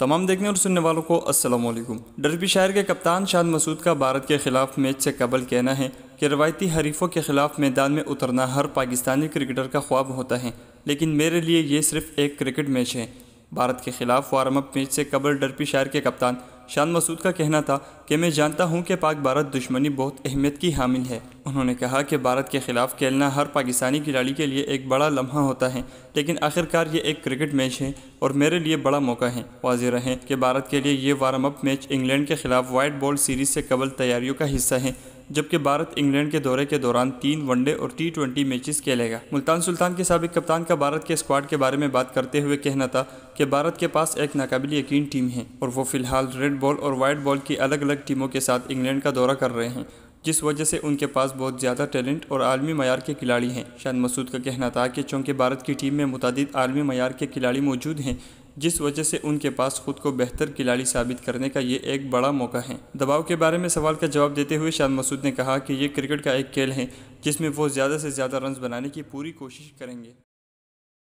तमाम देखने और सुनने वालों को अस्सलाम वालेकुम डरबी शहर के कप्तान शाद मसूद का भारत के खिलाफ मैच से कबल कहना है कि रवायती हरीफों के खिलाफ मैदान में उतरना हर पाकिस्तानी क्रिकेटर का ख्वाब होता है लेकिन मेरे लिए ये सिर्फ एक क्रिकेट मैच है भारत के खिलाफ वार्म अप मैच से कबल डरपी शायर के कप्तान शान मसूद का कहना था कि मैं जानता हूं कि पाक भारत दुश्मनी बहुत अहमियत की हामिल है उन्होंने कहा कि भारत के ख़िलाफ़ खेलना हर पाकिस्तानी खिलाड़ी के लिए एक बड़ा लम्हा होता है लेकिन आखिरकार ये एक क्रिकेट मैच है और मेरे लिए बड़ा मौका है वाजी रहे कि भारत के लिए ये वार्म अप मैच इंग्लैंड के खिलाफ वाइट बॉल सीरीज़ से कबल तैयारियों का हिस्सा है जबकि भारत इंग्लैंड के दौरे के दौरान तीन वनडे और टी ट्वेंटी मैचेस खेलेगा मुल्तान सुल्तान के सबक कप्तान का भारत के स्क्वाड के बारे में बात करते हुए कहना था कि भारत के पास एक नाकबिल यकीन टीम है और वो फिलहाल रेड बॉल और वाइट बॉल की अलग अलग टीमों के साथ इंग्लैंड का दौरा कर रहे हैं जिस वजह से उनके पास बहुत ज़्यादा टैलेंट और आलमी मैार के खिलाड़ी हैं शान मसूद का कहना था कि चूँकि भारत की टीम में मुतद आलमी मैार के खिलाड़ी मौजूद हैं जिस वजह से उनके पास खुद को बेहतर खिलाड़ी साबित करने का ये एक बड़ा मौका है दबाव के बारे में सवाल का जवाब देते हुए शान मसूद ने कहा कि ये क्रिकेट का एक खेल है जिसमें वो ज़्यादा से ज़्यादा रन बनाने की पूरी कोशिश करेंगे